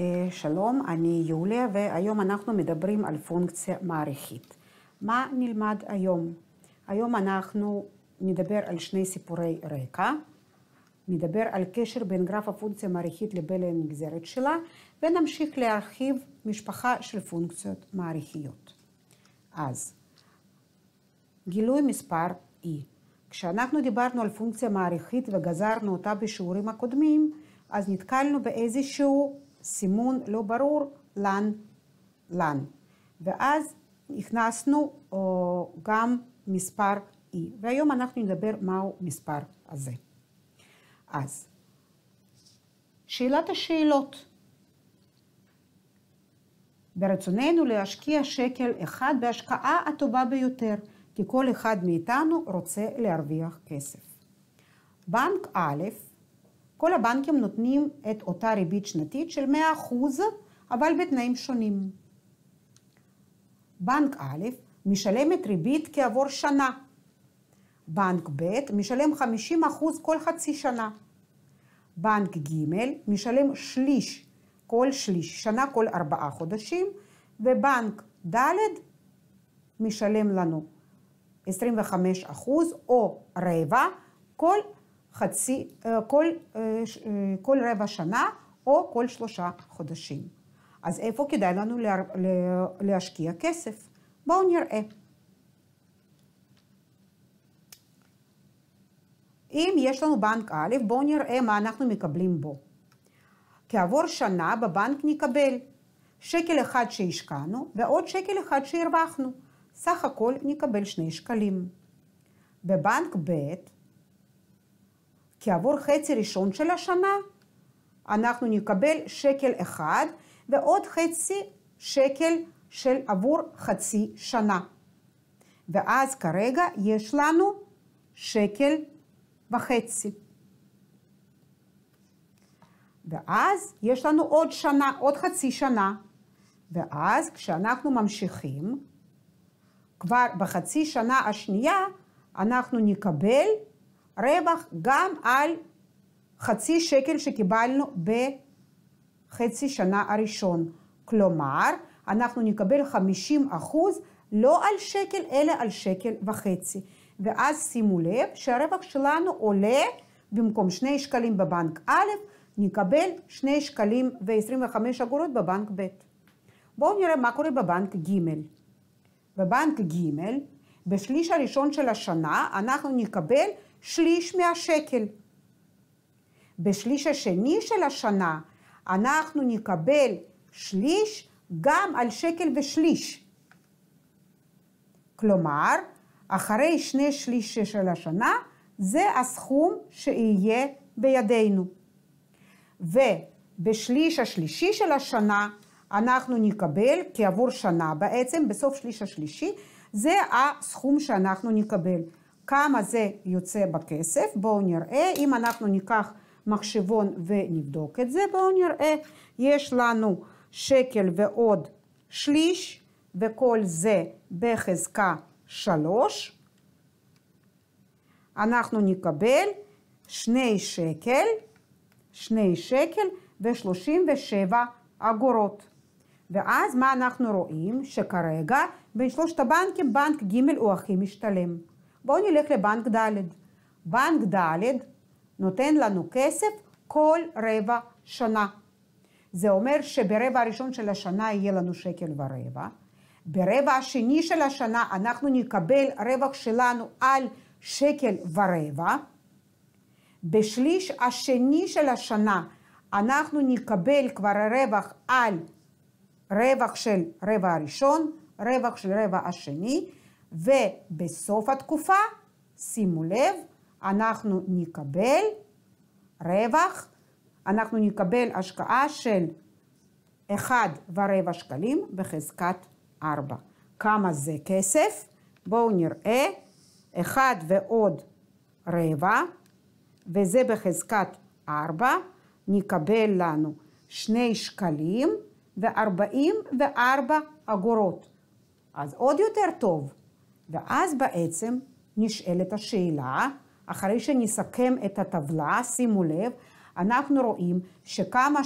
אה, שלום, אני יוליה, והיום אנחנו מדברים על פונקציה מערכית. מה נלמד היום? היום אנחנו נדבר על שני סיפורי רקע, נדבר על קשר בין גרף הפונקציה המערכית לבין הנגזרת שלה, ונמשיך להרחיב משפחה של פונקציות מערכיות. אז, גילוי מספר E. כשאנחנו דיברנו על פונקציה מערכית וגזרנו אותה בשיעורים הקודמים, אז נתקלנו באיזשהו סימון לא ברור, לן, לן. ואז הכנסנו או, אה, גם מספר E, והיום אנחנו נדבר מהו מספר הזה. אז, שאלת השאלות. ברצוננו להשקיע שקל אחד בהשקעה הטובה ביותר, כי כל אחד מאיתנו רוצה להרוויח כסף. בנק א' כל הבנקים נותנים את אותה ריבית שנתית של 100%, אבל בתנאים שונים. בנק א' משלמת ריבית כעבור שנה. בנק ב' משלם 50% כל חצי שנה. בנק ג' משלם שליש כל שליש, שנה כל ארבעה חודשים, ובנק ד' משלם לנו 25% או רבע כל חצי, אה, כל, אה, אה, כל רבע שנה או כל שלושה חודשים. אז איפה כדאי לנו לה, להשקיע כסף? בואו נראה. אם יש לנו בנק א', בואו נראה מה אנחנו מקבלים בו. כעבור שנה בבנק נקבל שקל אחד שהשקענו ועוד שקל אחד שהרווחנו. סך הכל נקבל שני שקלים. בבנק ב' כעבור חצי ראשון של השנה אנחנו נקבל שקל אחד ועוד חצי שקל של עבור חצי שנה. ואז כרגע יש לנו שקל וחצי. ואז יש לנו עוד שנה, עוד חצי שנה. ואז כשאנחנו ממשיכים, כבר בחצי שנה השנייה אנחנו נקבל רווח גם על חצי שקל שקיבלנו בחצי שנה הראשון. כלומר, אנחנו נקבל 50 אחוז לא על שקל, אלא על שקל וחצי. ואז שימו לב שהרווח שלנו עולה במקום 2 שקלים בבנק א', נקבל 2 שקלים ו-25 אגורות בבנק ב'. בואו נראה מה קורה בבנק ג'. בבנק ג', בשליש הראשון של השנה אנחנו נקבל שליש מהשקל. בשליש השני של השנה אנחנו נקבל שליש גם על שקל ושליש. כלומר, אחרי שני שליש של השנה, זה הסכום שיהיה בידינו. ובשליש השלישי של השנה, אנחנו נקבל, כעבור שנה בעצם, בסוף שליש השלישי, זה הסכום שאנחנו נקבל. כמה זה יוצא בכסף. בואו נראה. אם אנחנו ניקח מחשבון ונבדוק את זה, בואו נראה. יש לנו שקל ועוד שליש, וכל זה בחזקה 3. אנחנו נקבל 2 שקל, 2 שקל ו-37 אגורות. ואז מה אנחנו רואים? שכרגע בין שלושת הבנקים, בנק ג' הוא הכי משתלם. בואו נלך לבנק ד'. בנק ד' נותן לנו כסף כל רבע שנה. זה אומר שברבע הראשון של השנה יהיה לנו שקל ורבע. ברבע השני של השנה אנחנו נקבל רווח שלנו על שקל ורבע. בשליש השני של השנה אנחנו נקבל כבר רווח על רווח של רבע הראשון, רווח של רבע השני, ובסוף התקופה, שימו לב, אנחנו נקבל רווח, אנחנו נקבל השקעה של 1.25 שקלים בחזקת 4. כמה זה כסף? בואו נראה. 1 ועוד רבע, וזה בחזקת 4, נקבל לנו 2 שקלים ו-44 אגורות. אז עוד יותר טוב. ואז בעצם נשאלת השאלה, אחרי שנסכם את הטבלה, שימו לב, אנחנו רואים שכמה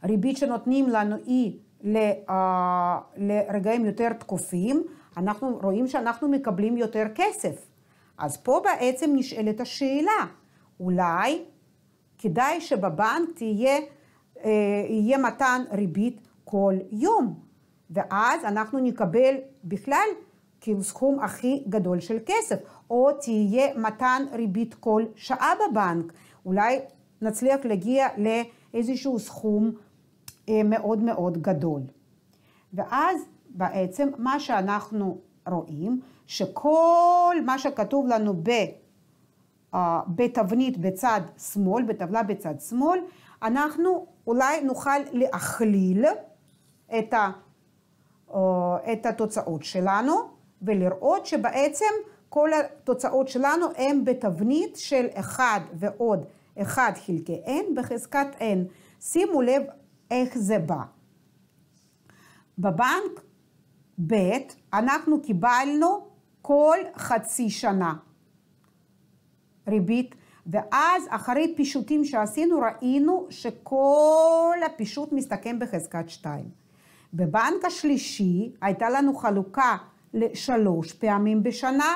שריבית שנותנים לנו היא ל, uh, לרגעים יותר תקופים, אנחנו רואים שאנחנו מקבלים יותר כסף. אז פה בעצם נשאלת השאלה, אולי כדאי שבבנק תהיה, אה, יהיה מתן ריבית כל יום. ואז אנחנו נקבל בכלל כאילו סכום הכי גדול של כסף, או תהיה מתן ריבית כל שעה בבנק. אולי נצליח להגיע לאיזשהו סכום אה, מאוד מאוד גדול. ואז בעצם מה שאנחנו רואים, שכל מה שכתוב לנו ב... אה, בתבנית בצד שמאל, בטבלה בצד שמאל, אנחנו אולי נוכל להכליל את ה... את התוצאות שלנו, ולראות שבעצם כל התוצאות שלנו הן בתבנית של 1 ועוד 1 חלקי n בחזקת n. שימו לב איך זה בא. בבנק ב' אנחנו קיבלנו כל חצי שנה ריבית, ואז אחרי פישוטים שעשינו ראינו שכל הפישוט מסתכם בחזקת 2. בבנק השלישי הייתה לנו חלוקה לשלוש פעמים בשנה,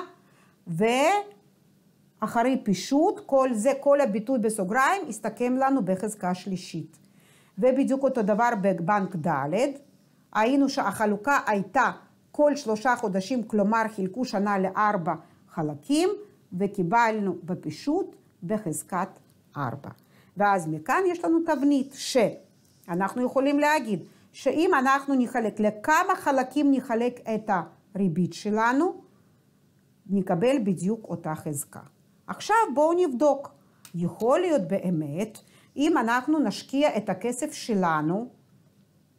ואחרי פישוט, כל זה, כל הביטוי בסוגריים, הסתכם לנו בחזקה שלישית. ובדיוק אותו דבר בבנק ד', היינו שהחלוקה הייתה כל שלושה חודשים, כלומר חילקו שנה לארבע חלקים, וקיבלנו בפישוט בחזקת ארבע. ואז מכאן יש לנו תבנית שאנחנו יכולים להגיד שאם אנחנו נחלק, לכמה חלקים נחלק את הריבית שלנו, נקבל בדיוק אותה חזקה. עכשיו בואו נבדוק. יכול להיות באמת, אם אנחנו נשקיע את הכסף שלנו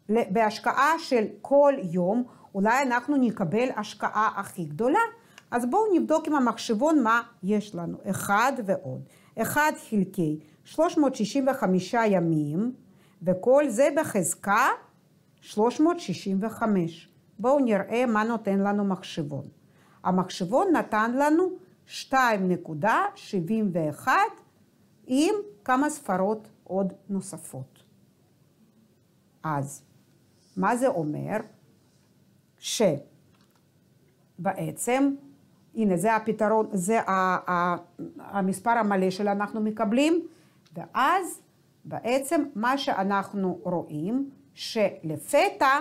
בהשקעה של כל יום, אולי אנחנו נקבל השקעה הכי גדולה. אז בואו נבדוק עם המחשבון מה יש לנו. אחד ועוד. אחד חלקי 365 ימים, וכל זה בחזקה 365. בואו נראה מה נותן לנו מחשבון. המחשבון נתן לנו 2.71 עם כמה ספרות עוד נוספות. אז, מה זה אומר? שבעצם, הנה זה הפתרון, זה המספר המלא שאנחנו מקבלים, ואז בעצם מה שאנחנו רואים שלפתע,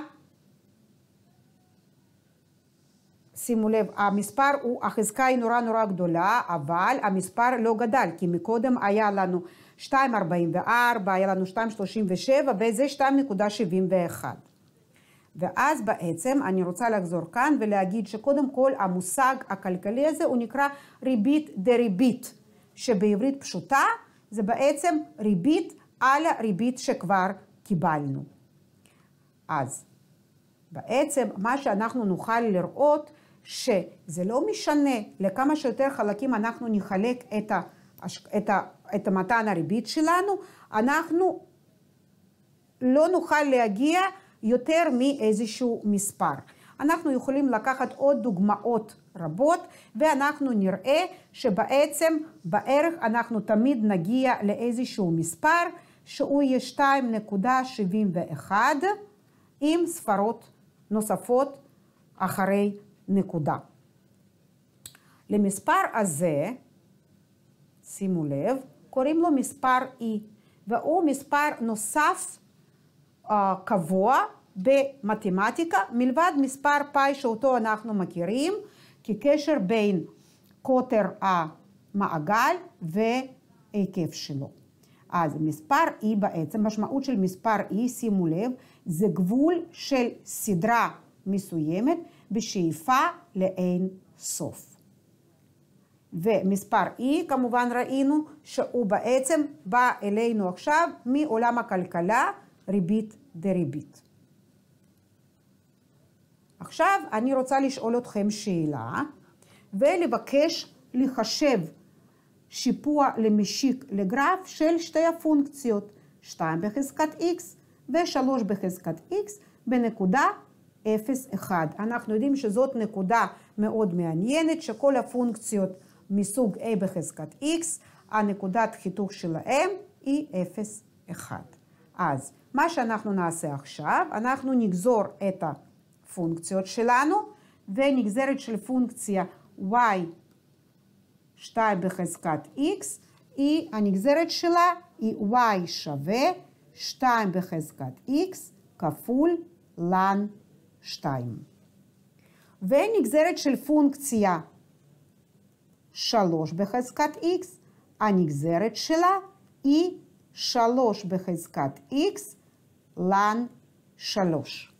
שימו לב, המספר הוא, החזקה היא נורא נורא גדולה, אבל המספר לא גדל, כי מקודם היה לנו 2.44, היה לנו 2.37, וזה 2.71. ואז בעצם אני רוצה לחזור כאן ולהגיד שקודם כל המושג הכלכלי הזה הוא נקרא ריבית דה ריבית, שבעברית פשוטה זה בעצם ריבית על הריבית שכבר קיבלנו. אז. בעצם מה שאנחנו נוכל לראות שזה לא משנה לכמה שיותר חלקים אנחנו נחלק את, ה, את, ה, את המתן הריבית שלנו, אנחנו לא נוכל להגיע יותר מאיזשהו מספר. אנחנו יכולים לקחת עוד דוגמאות רבות ואנחנו נראה שבעצם בערך אנחנו תמיד נגיע לאיזשהו מספר שהוא יהיה 2.71 עם ספרות נוספות אחרי נקודה. למספר הזה, שימו לב, קוראים לו מספר E, והוא מספר נוסף uh, קבוע במתמטיקה, מלבד מספר פאי שאותו אנחנו מכירים כקשר בין קוטר המעגל והיקף שלו. אז מספר E בעצם, משמעות של מספר E, שימו לב, זה גבול של סדרה מסוימת בשאיפה לאין סוף. ומספר E, כמובן ראינו שהוא בעצם בא אלינו עכשיו מעולם הכלכלה, ריבית דריבית. עכשיו אני רוצה לשאול אתכם שאלה ולבקש לחשב שיפוע למשיק לגרף של שתי הפונקציות, 2 בחזקת x ו-3 בחזקת x בנקודה 0,1. אנחנו יודעים שזאת נקודה מאוד מעניינת, שכל הפונקציות מסוג a בחזקת x, הנקודת חיתוך שלהם היא 0,1. אז מה שאנחנו נעשה עכשיו, אנחנו נגזור את הפונקציות שלנו, ונגזרת של פונקציה y 2 בחזקת x, היא, e, הנגזרת שלה היא y שווה 2 בחזקת x כפול לן 2. ונגזרת של פונקציה 3 בחזקת x, הנגזרת שלה היא 3 בחזקת x לן 3.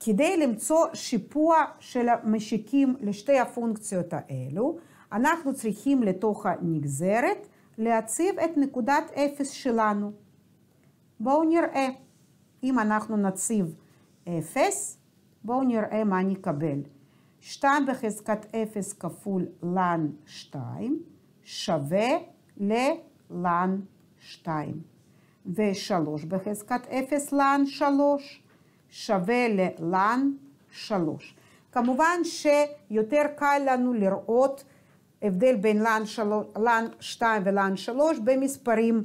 כדי למצוא שיפוע של המשיקים לשתי הפונקציות האלו, אנחנו צריכים לתוך הנגזרת להציב את נקודת אפס שלנו. בואו נראה. אם אנחנו נציב אפס, בואו נראה מה נקבל. 2 בחזקת 0 כפול לן 2 שווה ללן 2. ו-3 בחזקת 0 לן 3 שווה ללן 3. כמובן שיותר קל לנו לראות הבדל בין לאן, לן 2 ולאן 3 במספרים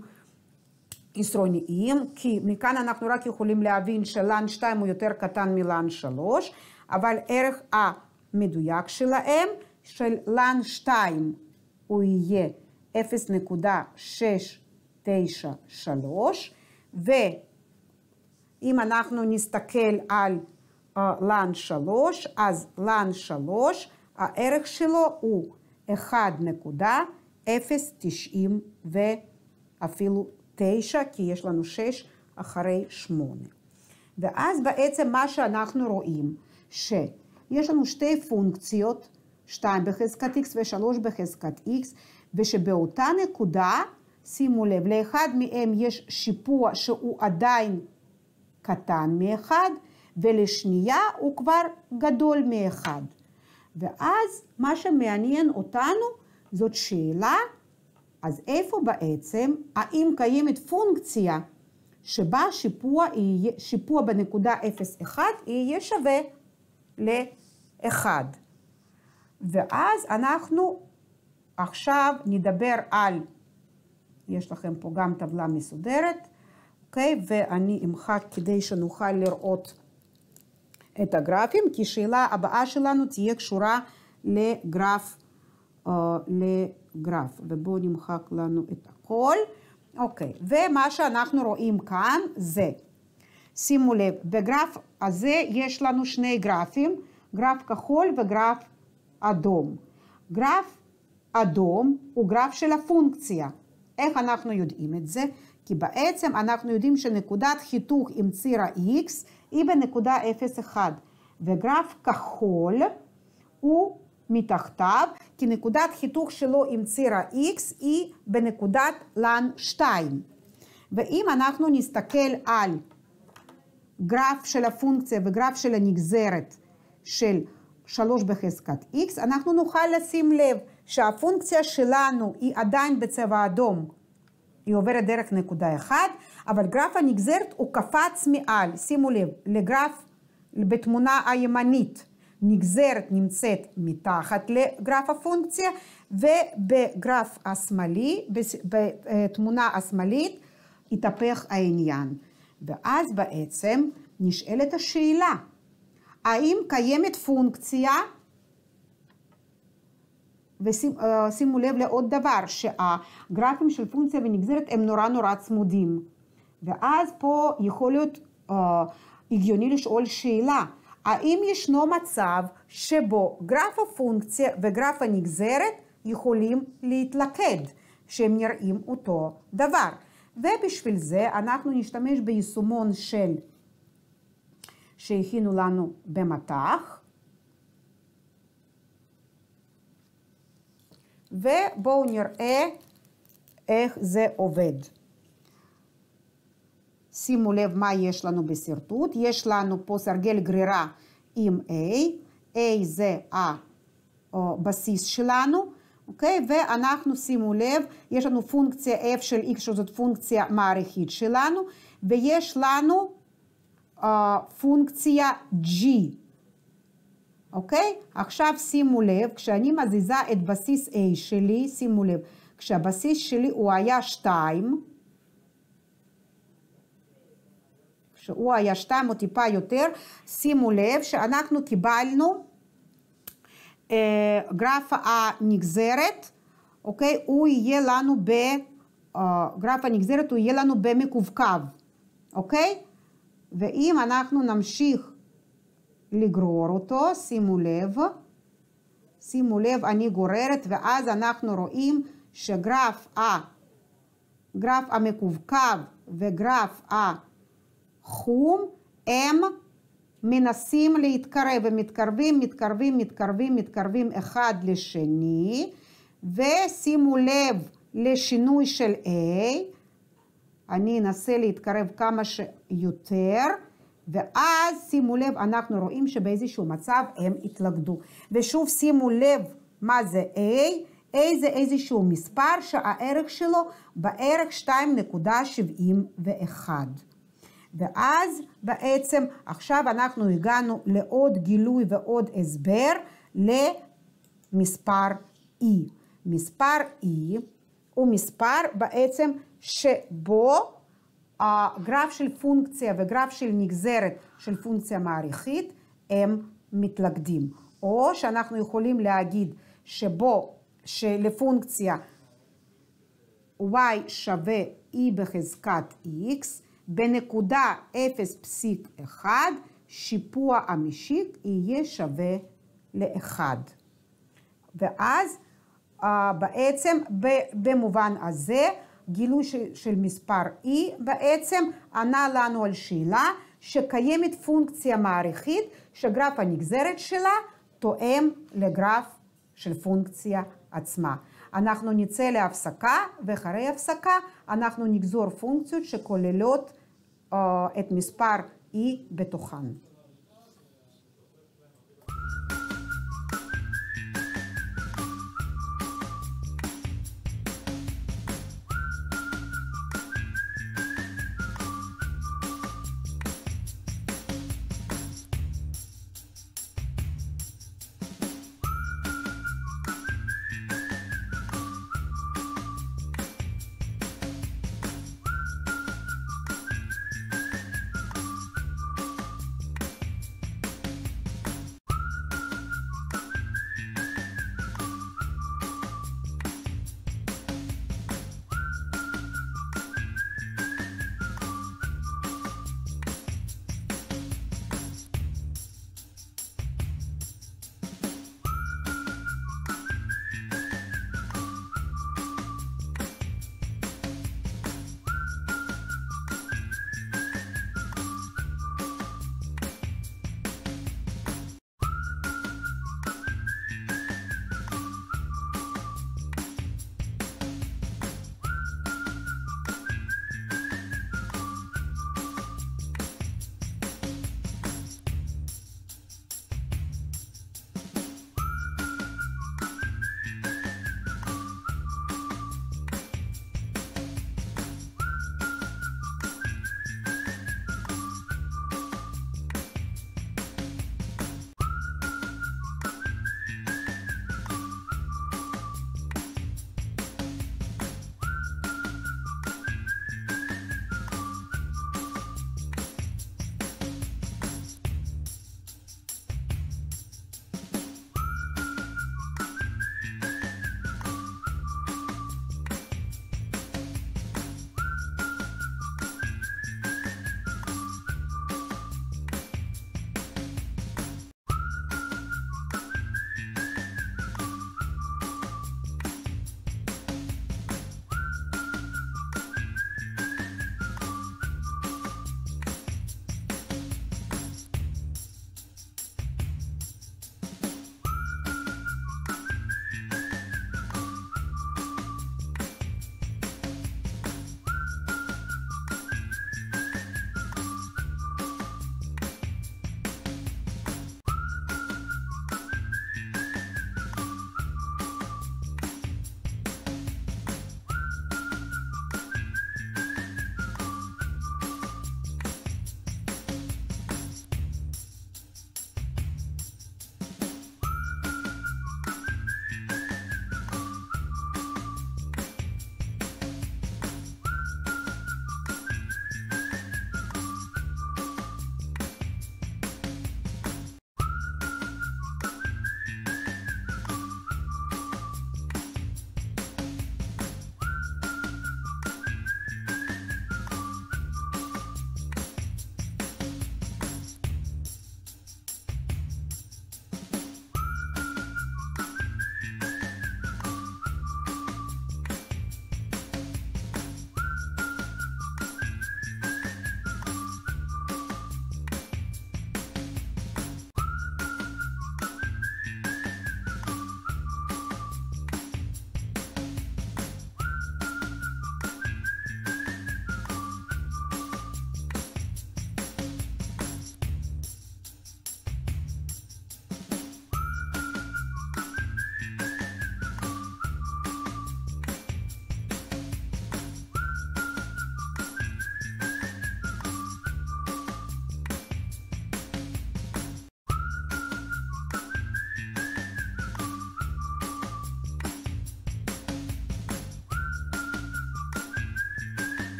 עשרוניים, כי מכאן אנחנו רק יכולים להבין שלאן 2 הוא יותר קטן מלאן 3, אבל ערך המדויק שלהם, של לאן 2 הוא יהיה 0.693, ואם אנחנו נסתכל על אה, לאן 3, אז לאן 3, הערך שלו הוא 1.090 ואפילו 9, כי יש לנו 6 אחרי 8. ואז בעצם מה שאנחנו רואים, שיש לנו שתי פונקציות, 2 בחזקת x ו-3 בחזקת x, ושבאותה נקודה, שימו לב, לאחד מהם יש שיפוע שהוא עדיין קטן מאחד, ולשנייה הוא כבר גדול מאחד. ואז מה שמעניין אותנו זאת שאלה, אז איפה בעצם, האם קיימת פונקציה שבה שיפוע, יהיה, שיפוע בנקודה 0,1 יהיה שווה ל-1. ואז אנחנו עכשיו נדבר על, יש לכם פה גם טבלה מסודרת, אוקיי? ואני אמחק כדי שנוכל לראות את הגרפים, כי השאלה הבאה שלנו תהיה קשורה לגרף, uh, לגרף. ובואו נמחק לנו את הכל. אוקיי, okay. ומה שאנחנו רואים כאן זה, שימו לב, בגרף הזה יש לנו שני גרפים, גרף כחול וגרף אדום. גרף אדום הוא גרף של הפונקציה. איך אנחנו יודעים את זה? כי בעצם אנחנו יודעים שנקודת חיתוך עם ציר ה-x היא בנקודה 0,1, וגרף כחול הוא מתחתיו, כי נקודת חיתוך שלו עם ציר ה-X היא בנקודת לן 2. ואם אנחנו נסתכל על גרף של הפונקציה וגרף של הנגזרת של 3 בחזקת x, אנחנו נוכל לשים לב שהפונקציה שלנו היא עדיין בצבע אדום, היא עוברת דרך נקודה 1, אבל גרף הנגזרת הוא קפץ מעל, שימו לב, לגרף בתמונה הימנית. נגזרת נמצאת מתחת לגרף הפונקציה, ובגרף השמאלי, בתמונה השמאלית, התהפך העניין. ואז בעצם נשאלת השאלה, האם קיימת פונקציה, ושימו אה, לב לעוד דבר, שהגרפים של פונקציה ונגזרת הם נורא נורא צמודים. ואז פה יכול להיות אה, הגיוני לשאול שאלה, האם ישנו מצב שבו גרף הפונקציה וגרף הנגזרת יכולים להתלכד, שהם נראים אותו דבר. ובשביל זה אנחנו נשתמש ביישומון של שהכינו לנו במטח. ובואו נראה איך זה עובד. שימו לב מה יש לנו בשרטוט, יש לנו פה סרגל גרירה עם A, A זה הבסיס שלנו, אוקיי? ואנחנו, שימו לב, יש לנו פונקציה F של X, שזאת פונקציה מערכית שלנו, ויש לנו uh, פונקציה G, אוקיי? עכשיו שימו לב, כשאני מזיזה את בסיס A שלי, שימו לב, כשהבסיס שלי הוא היה 2, שהוא היה שתיים או טיפה יותר, שימו לב שאנחנו קיבלנו אה, גרף הנגזרת, אוקיי? הוא יהיה לנו ב... אה, גרף הנגזרת הוא יהיה לנו במקווקו, אוקיי? ואם אנחנו נמשיך לגרור אותו, שימו לב, שימו לב, אני גוררת, ואז אנחנו רואים שגרף ה... גרף המקווקו וגרף ה... חום, הם מנסים להתקרב, הם מתקרבים, מתקרבים, מתקרבים, מתקרבים אחד לשני, ושימו לב לשינוי של A, אני אנסה להתקרב כמה שיותר, ואז שימו לב, אנחנו רואים שבאיזשהו מצב הם התלכדו. ושוב שימו לב מה זה A, A זה איזשהו מספר שהערך שלו בערך 2.71. ואז בעצם עכשיו אנחנו הגענו לעוד גילוי ועוד הסבר למספר E. מספר E הוא מספר בעצם שבו הגרף של פונקציה וגרף של נגזרת של פונקציה מעריכית הם מתלכדים. או שאנחנו יכולים להגיד שבו, שלפונקציה y שווה e בחזקת x, בנקודה 0.1 שיפוע המשיק יהיה שווה ל-1. ואז אה, בעצם במובן הזה גילוי של מספר e בעצם ענה לנו על שאלה שקיימת פונקציה מעריכית שגרף הנגזרת שלה תואם לגרף של פונקציה עצמה. אנחנו נצא להפסקה ואחרי הפסקה אנחנו נגזור פונקציות שכוללות את מספר E בתוכן.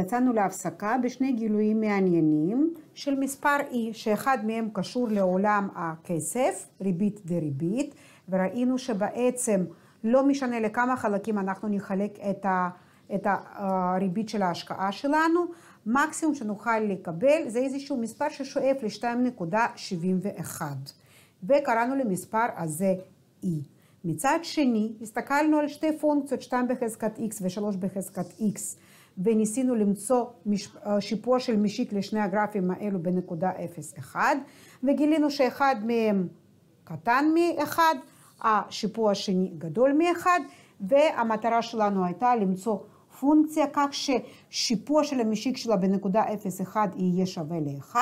יצאנו להפסקה בשני גילויים מעניינים של מספר E, שאחד מהם קשור לעולם הכסף, ריבית דריבית, וראינו שבעצם לא משנה לכמה חלקים אנחנו נחלק את, ה, את הריבית אה, של ההשקעה שלנו, מקסימום שנוכל לקבל זה איזשהו מספר ששואף ל-2.71, וקראנו למספר הזה E. מצד שני, הסתכלנו על שתי פונקציות, 2 בחזקת x ו-3 בחזקת x. וניסינו למצוא אה, שיפוע של משיק לשני הגרפים האלו בנקודה 0.1, וגילינו שאחד מהם קטן מ-1, השיפוע השני גדול מ-1, והמטרה שלנו הייתה למצוא פונקציה כך ששיפוע של המשיק שלה בנקודה 0.1 יהיה שווה ל-1,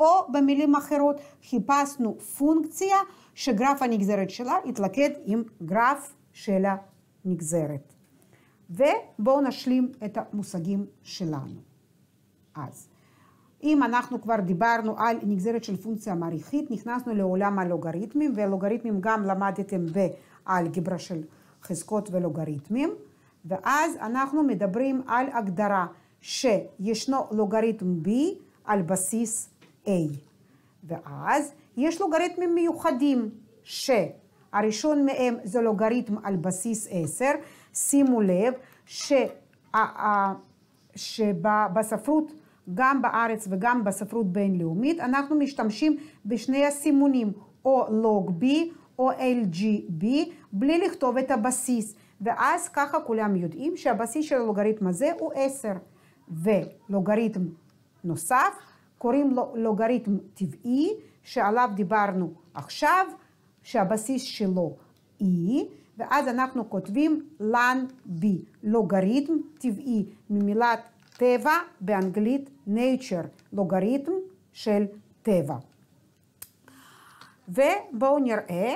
או במילים אחרות חיפשנו פונקציה שגרף הנגזרת שלה יתלכד עם גרף של הנגזרת. ובואו נשלים את המושגים שלנו. אז, אם אנחנו כבר דיברנו על נגזרת של פונקציה מעריכית, נכנסנו לעולם הלוגריתמים, ולוגריתמים גם למדתם באלגברה של חזקות ולוגריתמים, ואז אנחנו מדברים על הגדרה שישנו לוגריתם B על בסיס A, ואז יש לוגריתמים מיוחדים, שהראשון מהם זה לוגריתם על בסיס 10, שימו לב שה, שבספרות, גם בארץ וגם בספרות בינלאומית, אנחנו משתמשים בשני הסימונים, או log b או LGB, בלי לכתוב את הבסיס. ואז ככה כולם יודעים שהבסיס של הלוגריתם הזה הוא 10. ולוגריתם נוסף, קוראים לו לוגריתם טבעי, שעליו דיברנו עכשיו, שהבסיס שלו E, ואז אנחנו כותבים לן בי, לוגריתם טבעי ממילת טבע באנגלית nature, לוגריתם של טבע. ובואו נראה,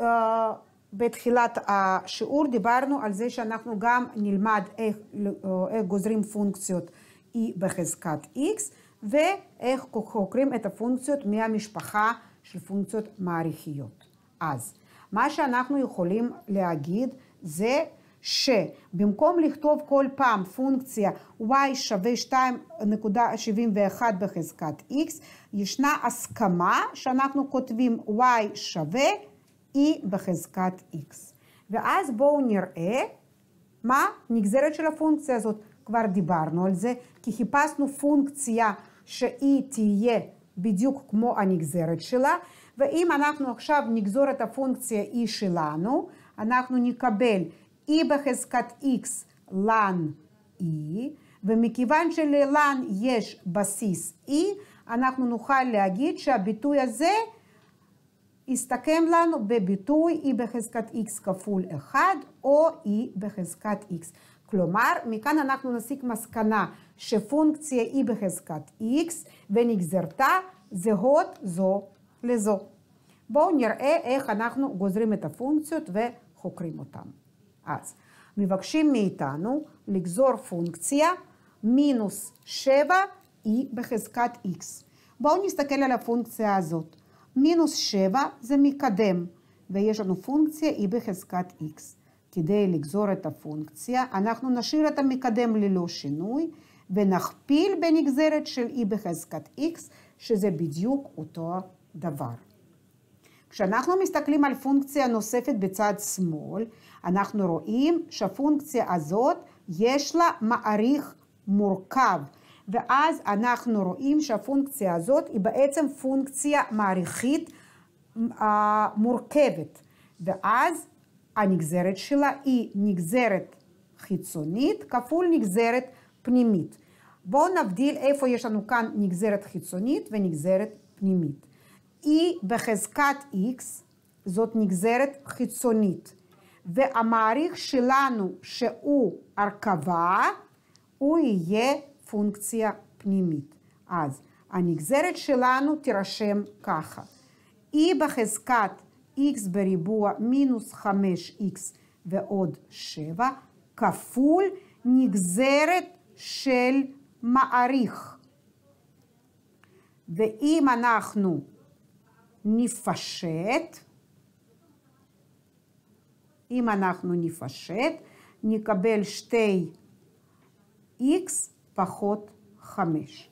אה, בתחילת השיעור דיברנו על זה שאנחנו גם נלמד איך, אה, איך גוזרים פונקציות e בחזקת x, ואיך חוקרים את הפונקציות מהמשפחה של פונקציות מעריכיות. אז מה שאנחנו יכולים להגיד זה שבמקום לכתוב כל פעם פונקציה y שווה 2.71 בחזקת x, ישנה הסכמה שאנחנו כותבים y שווה e בחזקת x. ואז בואו נראה מה נגזרת של הפונקציה הזאת. כבר דיברנו על זה, כי חיפשנו פונקציה שהיא תהיה בדיוק כמו הנגזרת שלה, ואם אנחנו עכשיו נגזור את הפונקציה e שלנו, אנחנו נקבל e בחזקת x ln e, ומכיוון שללן יש בסיס e, אנחנו נוכל להגיד שהביטוי הזה יסתכם לנו בביטוי e בחזקת x כפול 1 או e בחזקת x. כלומר, מכאן אנחנו נסיק מסקנה שפונקציה e בחזקת x ונגזרתה זהות זו לזו. בואו נראה איך אנחנו גוזרים את הפונקציות וחוקרים אותן. אז מבקשים מאיתנו לגזור פונקציה מינוס 7e בחזקת x. בואו נסתכל על הפונקציה הזאת. מינוס 7 זה מקדם, ויש לנו פונקציה e בחזקת x. כדי לגזור את הפונקציה, אנחנו נשאיר את המקדם ללא שינוי, ונכפיל בנגזרת של e בחזקת x, שזה בדיוק אותו דבר. כשאנחנו מסתכלים על פונקציה נוספת בצד שמאל, אנחנו רואים שהפונקציה הזאת יש לה מעריך מורכב, ואז אנחנו רואים שהפונקציה הזאת היא בעצם פונקציה מעריכית אה, מורכבת, ואז הנגזרת שלה היא נגזרת חיצונית כפול נגזרת פנימית. בואו נבדיל איפה יש לנו כאן נגזרת חיצונית ונגזרת פנימית. e בחזקת x, זאת נגזרת חיצונית, והמעריך שלנו שהוא הרכבה, הוא יהיה פונקציה פנימית. אז הנגזרת שלנו תירשם ככה, e בחזקת x בריבוע מינוס 5x ועוד 7 כפול נגזרת של מעריך. ואם אנחנו נפשט. אם אנחנו נפשט, נקבל שתי x פחות 5.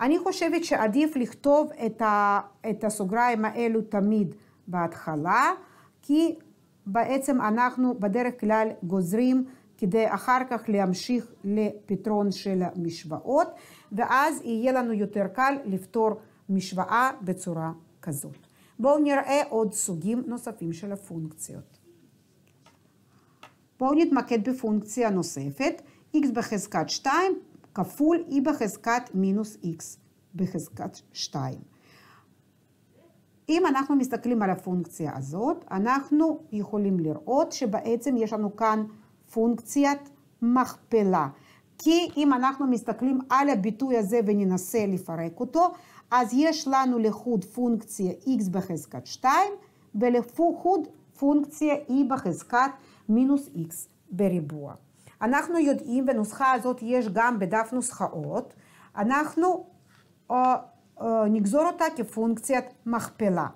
אני חושבת שעדיף לכתוב את, ה, את הסוגריים האלו תמיד בהתחלה, כי בעצם אנחנו בדרך כלל גוזרים כדי אחר כך להמשיך לפתרון של המשוואות, ואז יהיה לנו יותר קל לפתור משוואה בצורה כזאת. בואו נראה עוד סוגים נוספים של הפונקציות. בואו נתמקד בפונקציה נוספת, x בחזקת 2 כפול e בחזקת מינוס x בחזקת 2. אם אנחנו מסתכלים על הפונקציה הזאת, אנחנו יכולים לראות שבעצם יש לנו כאן פונקציית מכפלה. כי אם אנחנו מסתכלים על הביטוי הזה וננסה לפרק אותו, אז יש לנו לחוד פונקציה x בחזקת 2 ולחוד פונקציה e בחזקת מינוס x בריבוע. אנחנו יודעים, בנוסחה הזאת יש גם בדף נוסחאות, אנחנו או, אה, או, אה, נגזור אותה כפונקציית מכפלה.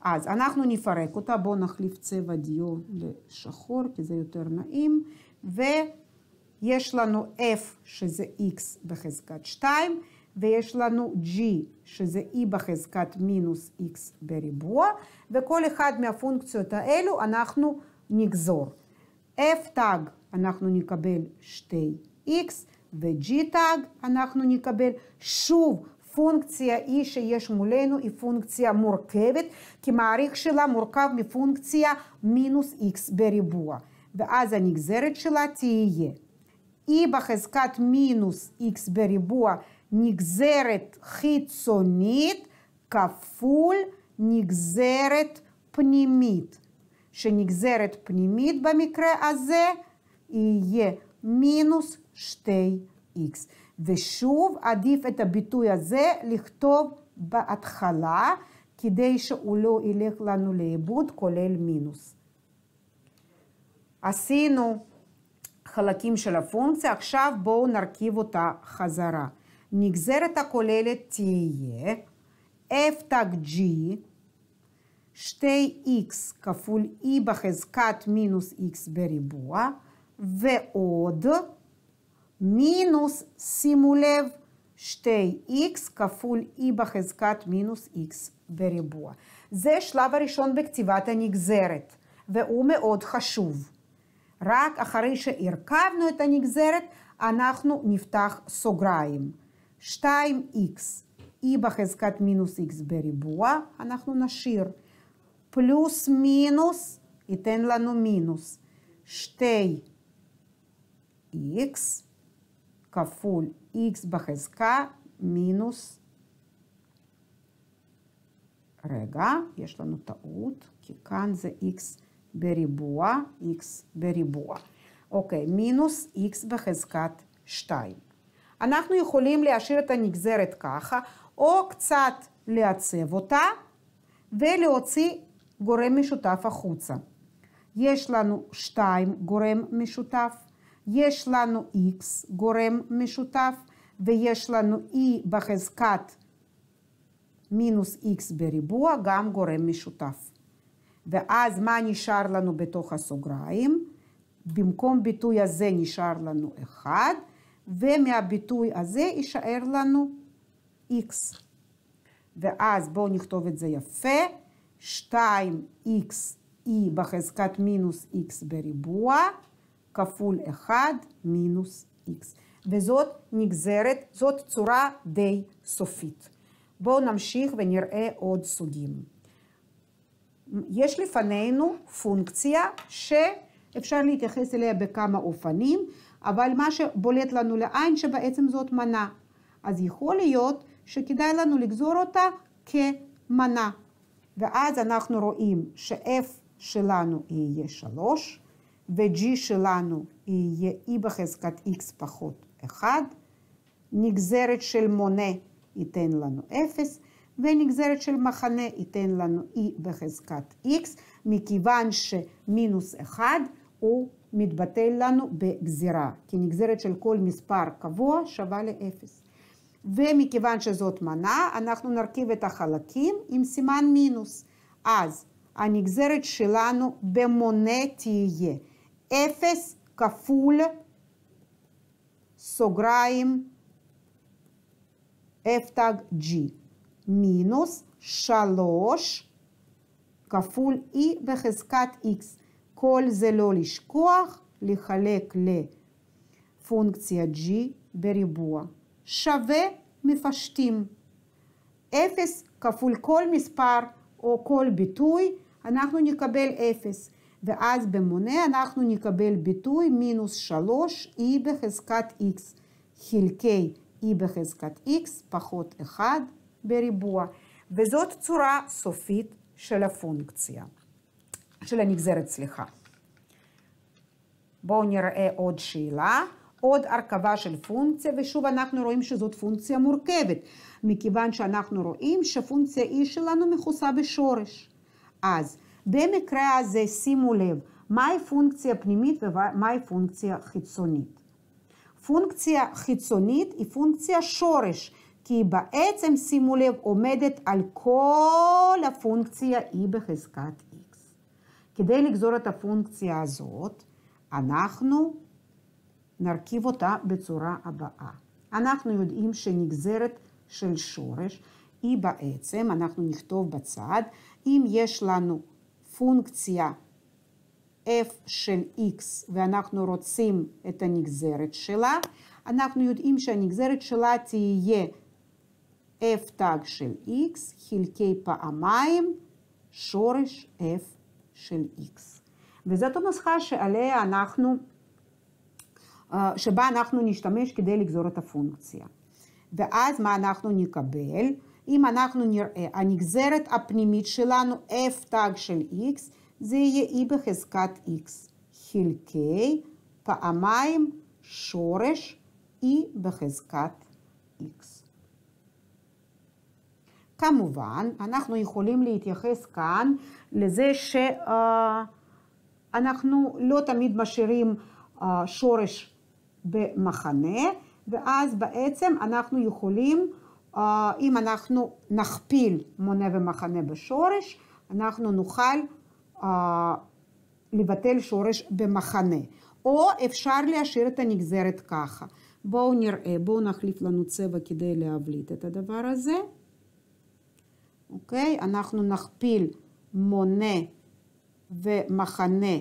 אז אנחנו נפרק אותה, בואו נחליף צבע דיו לשחור, כי זה יותר נעים, ויש לנו f שזה x בחזקת 2, ויש לנו g, שזה e בחזקת מינוס x בריבוע, וכל אחד מהפונקציות האלו אנחנו נגזור. f טאג אנחנו נקבל 2x, ו-g טאג אנחנו נקבל שוב פונקציה e שיש מולנו היא פונקציה מורכבת, כי מעריך שלה מורכב מפונקציה מינוס x בריבוע. ואז הנגזרת שלה תהיה e בחזקת מינוס x בריבוע נגזרת חיצונית כפול נגזרת פנימית. שנגזרת פנימית במקרה הזה יהיה מינוס 2x. ושוב, עדיף את הביטוי הזה לכתוב בהתחלה, כדי שהוא לא ילך לנו לאיבוד, כולל מינוס. עשינו חלקים של הפונקציה, עכשיו בואו נרכיב אותה חזרה. נגזרת הכוללת תהיה f תג g 2x כפול e בחזקת מינוס x בריבוע, ועוד מינוס, שימו לב, 2x כפול e בחזקת מינוס x בריבוע. זה שלב הראשון בכתיבת הנגזרת, והוא מאוד חשוב. רק אחרי שהרכבנו את הנגזרת, אנחנו נפתח סוגריים. 2x, e בחזקת מינוס x בריבוע, אנחנו נשאיר. פלוס מינוס ייתן לנו מינוס. 2x כפול x בחזקה מינוס, רגע, יש לנו טעות, כי כאן זה x בריבוע, x בריבוע. אוקיי, מינוס x בחזקת 2. אנחנו יכולים להשאיר את הנגזרת ככה, או קצת לעצב אותה ולהוציא גורם משותף החוצה. יש לנו 2 גורם משותף, יש לנו x גורם משותף, ויש לנו e בחזקת מינוס x בריבוע, גם גורם משותף. ואז מה נשאר לנו בתוך הסוגריים? במקום ביטוי הזה נשאר לנו 1, ומהביטוי הזה יישאר לנו x. ואז בואו נכתוב את זה יפה, 2xe בחזקת מינוס x בריבוע, כפול 1 מינוס x. וזאת נגזרת, זאת צורה די סופית. בואו נמשיך ונראה עוד סוגים. יש לפנינו פונקציה שאפשר להתייחס אליה בכמה אופנים. אבל מה שבולט לנו לעין שבעצם זאת מנה. אז יכול להיות שכדאי לנו לגזור אותה כמנה. ואז אנחנו רואים ש-F שלנו יהיה 3, ו-G שלנו יהיה E בחזקת X פחות 1, נגזרת של מונה ייתן לנו 0, ונגזרת של מחנה ייתן לנו E בחזקת X, מכיוון שמינוס 1 הוא מתבטא לנו בגזירה, כי נגזרת של כל מספר קבוע שווה לאפס. ומכיוון שזאת מנה, אנחנו נרכיב את החלקים עם סימן מינוס. אז הנגזרת שלנו במונה תהיה אפס כפול סוגריים f תג g מינוס שלוש כפול e בחזקת x. כל זה לא לשכוח, לחלק לפונקציה g בריבוע. שווה מפשטים. 0 כפול כל מספר או כל ביטוי, אנחנו נקבל 0. ואז במונה אנחנו נקבל ביטוי מינוס 3 e בחזקת x חלקי e בחזקת x פחות 1 בריבוע. וזאת צורה סופית של הפונקציה. של הנגזרת, סליחה. בואו נראה עוד שאלה, עוד הרכבה של פונקציה, ושוב אנחנו רואים שזאת פונקציה מורכבת, מכיוון שאנחנו רואים שפונקציה e שלנו מכוסה בשורש. אז במקרה הזה שימו לב, מהי פונקציה פנימית ומהי פונקציה חיצונית. פונקציה חיצונית היא פונקציה שורש, כי היא בעצם, שימו לב, עומדת על כל הפונקציה e בחזקת e. כדי לגזור את הפונקציה הזאת, אנחנו נרכיב אותה בצורה הבאה. אנחנו יודעים שנגזרת של שורש היא בעצם, אנחנו נכתוב בצד, אם יש לנו פונקציה f של x ואנחנו רוצים את הנגזרת שלה, אנחנו יודעים שהנגזרת שלה תהיה f של x חלקי פעמיים שורש f של x. וזאת הנוסחה שעליה אנחנו, אה, שבה אנחנו נשתמש כדי לגזור את הפונקציה. ואז מה אנחנו נקבל? אם אנחנו נראה, הנגזרת הפנימית שלנו, f תג של x, זה יהיה e בחזקת x חלקי פעמיים שורש e בחזקת x. כמובן, אנחנו יכולים להתייחס כאן לזה שאנחנו אה, לא תמיד משאירים אה, שורש במחנה, ואז בעצם אנחנו יכולים, אה, אם אנחנו נכפיל מונה ומחנה בשורש, אנחנו נוכל לבטל שורש במחנה. או אפשר להשאיר את הנגזרת ככה. בואו נראה, בואו נחליף לנו צבע כדי להבליט את הדבר הזה. אוקיי? אנחנו נכפיל מונה ומחנה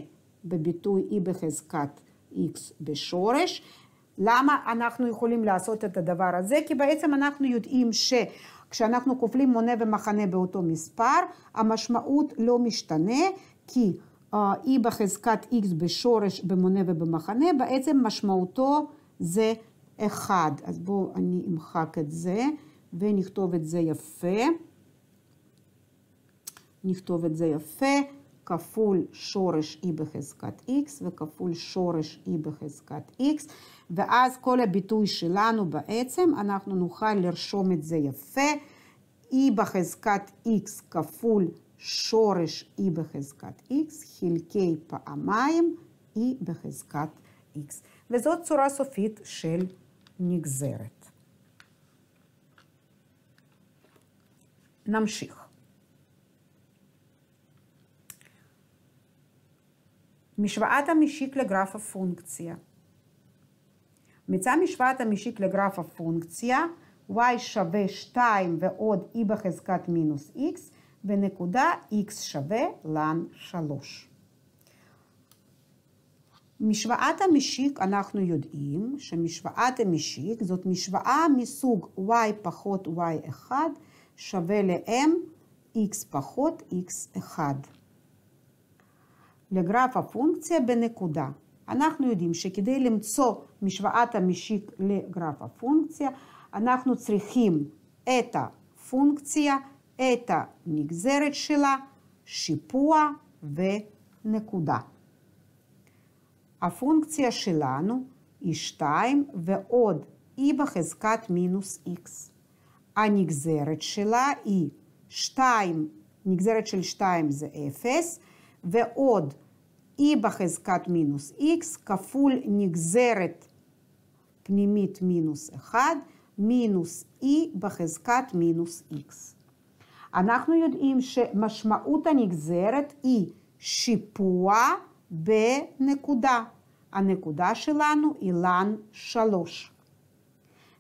בביטוי e בחזקת x בשורש. למה אנחנו יכולים לעשות את הדבר הזה? כי בעצם אנחנו יודעים שכשאנחנו כופלים מונה ומחנה באותו מספר, המשמעות לא משתנה, כי uh, e בחזקת x בשורש במונה ובמחנה, בעצם משמעותו זה 1. אז בואו אני אמחק את זה ונכתוב את זה יפה. נכתוב את זה יפה, כפול שורש e בחזקת x וכפול שורש e בחזקת x, ואז כל הביטוי שלנו בעצם, אנחנו נוכל לרשום את זה יפה, e בחזקת x כפול שורש e בחזקת x חלקי פעמיים e בחזקת x. וזאת צורה סופית של נגזרת. נמשיך. משוואת המשיק לגרף הפונקציה. מצא משוואת המשיק לגרף הפונקציה, y שווה 2 ועוד e בחזקת מינוס x, ונקודה x שווה לן 3. משוואת המשיק, אנחנו יודעים שמשוואת המשיק זאת משוואה מסוג y פחות y1 שווה ל-m x פחות x1. לגרף הפונקציה בנקודה. אנחנו יודעים שכדי למצוא משוואת המשיק לגרף הפונקציה, אנחנו צריכים את הפונקציה, את הנגזרת שלה, שיפוע ונקודה. הפונקציה שלנו היא 2 ועוד e בחזקת מינוס x. הנגזרת שלה היא 2, נגזרת של 2 זה 0, ועוד e בחזקת מינוס x כפול נגזרת פנימית מינוס 1 מינוס e בחזקת מינוס x. אנחנו יודעים שמשמעות הנגזרת היא שיפוע בנקודה. הנקודה שלנו היא לן 3.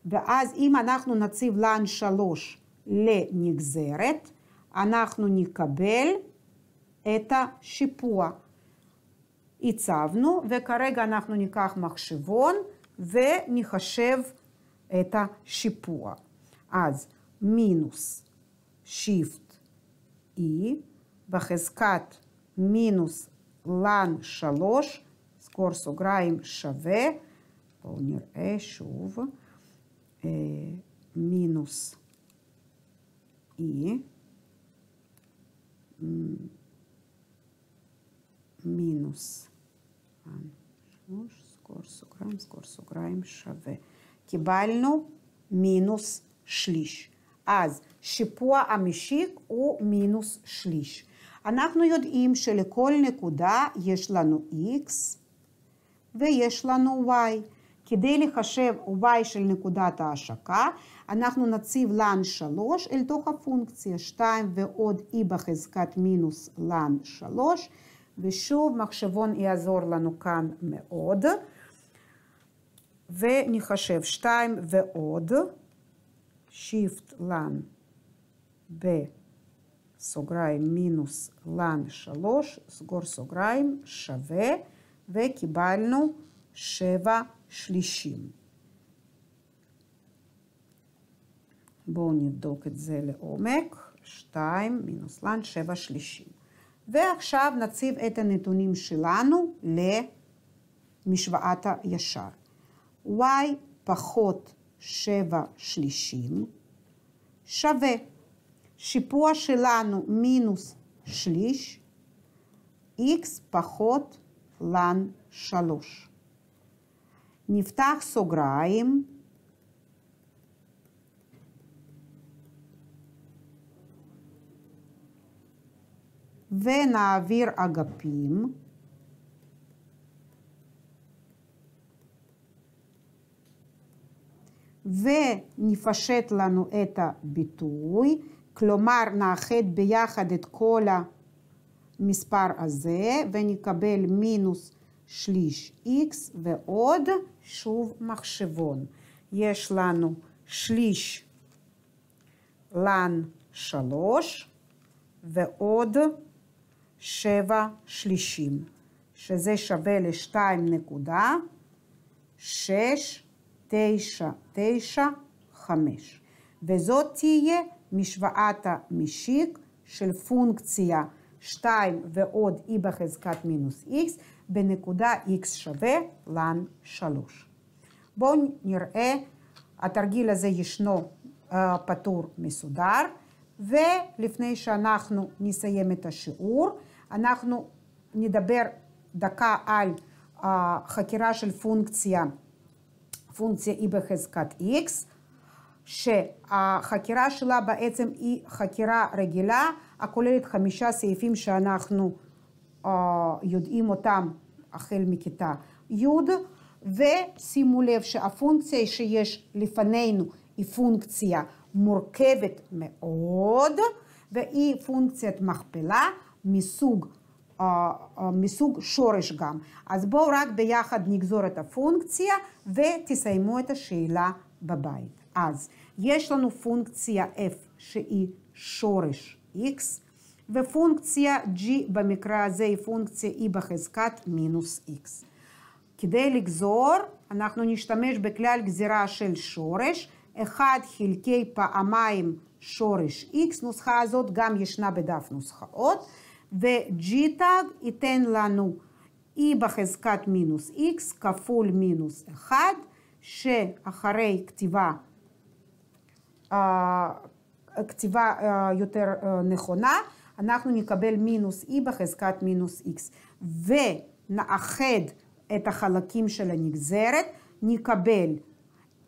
ואז אם אנחנו נציב לן 3 לנגזרת, אנחנו נקבל את השיפוע. הצבנו, וכרגע אנחנו ניקח מחשבון ונחשב את השיפוע. אז מינוס שיפט E בחזקת מינוס לן שלוש, סקור סוגריים שווה, בואו נראה שוב, אה, מינוס E. מינוס. שלוש, סגור סוגריים, סגור סוגריים, שווה. קיבלנו מינוס שליש. אז שיפוע המשיק הוא מינוס שליש. אנחנו יודעים שלכל נקודה יש לנו x ויש לנו y. כדי לחשב y של נקודת ההשקה, אנחנו נציב ln 3 אל תוך הפונקציה 2 ועוד e בחזקת מינוס ln 3. ושוב מחשבון יעזור לנו כאן מאוד. ונחשב 2 ועוד, שיפט לן בסוגריים מינוס לן 3, סגור סוגריים, שווה, וקיבלנו 7 שלישים. בואו נבדוק את זה לעומק, 2 מינוס לן 7 שלישים. ועכשיו נציב את הנתונים שלנו למשוואת הישר. y פחות 7 שלישים שווה שיפוע שלנו מינוס שליש, x פחות ln 3. נפתח סוגריים. ונעביר אגפים. ונפשט לנו את הביטוי, כלומר נאחד ביחד את כל המספר הזה ונקבל מינוס שליש x ועוד שוב מחשבון. יש לנו שליש ln 3 ועוד שבע שלישים, שזה שווה לשתיים נקודה שש תשע תשע חמש. וזאת תהיה משוואת המשיק של פונקציה 2 ועוד e בחזקת מינוס x בנקודה x שווה לן 3. בואו נראה, התרגיל הזה ישנו uh, פטור מסודר, ולפני שאנחנו נסיים את השיעור, אנחנו נדבר דקה על החקירה אה, של פונקציה, פונקציה e בחזקת x, שהחקירה שלה בעצם היא חקירה רגילה, הכוללת חמישה סעיפים שאנחנו אה, יודעים אותם החל מכיתה י', ושימו לב שהפונקציה שיש לפנינו היא פונקציה מורכבת מאוד, והיא פונקציית מכפלה. מסוג, אה, אה, מסוג שורש גם. אז בואו רק ביחד נגזור את הפונקציה ותסיימו את השאלה בבית. אז יש לנו פונקציה f שהיא שורש x, ופונקציה g במקרה הזה היא פונקציה e בחזקת מינוס x. כדי לגזור, אנחנו נשתמש בכלל גזירה של שורש, 1 חלקי פעמיים שורש x, נוסחה הזאת גם ישנה בדף נוסחאות. ו-G-Tag ייתן לנו E בחזקת מינוס X כפול מינוס 1, שאחרי כתיבה, אה, כתיבה אה, יותר אה, נכונה, אנחנו נקבל מינוס E בחזקת מינוס X. ונאחד את החלקים של הנגזרת, נקבל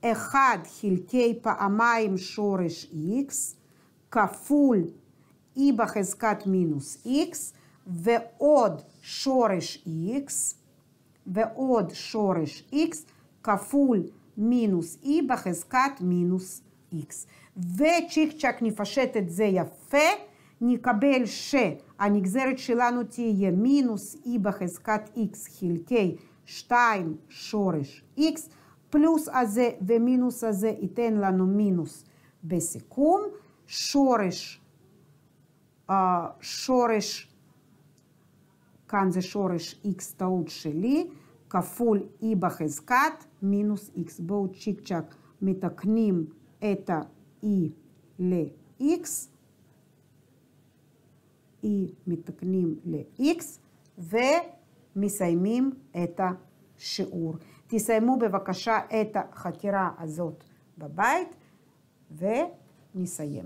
1 חלקי פעמיים שורש X כפול e בחזקת מינוס x, ועוד שורש x, ועוד שורש x כפול מינוס e בחזקת מינוס x. וצ'יק צ'אק נפשט את זה יפה, נקבל שהנגזרת שלנו תהיה מינוס e בחזקת x חלקי 2 שורש x, פלוס הזה ומינוס הזה ייתן לנו מינוס בסיכום, שורש שורש, כאן זה שורש x טעות שלי, כפול e בחזקת מינוס x. בואו צ'יק צ'אק מתקנים את ה-e ל-x, e מתקנים ל-x, ומסיימים את השיעור. תסיימו בבקשה את החקירה הזאת בבית, ונסיים.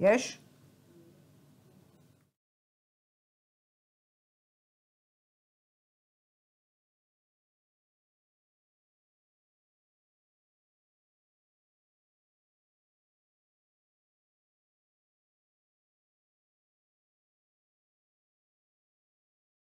יש?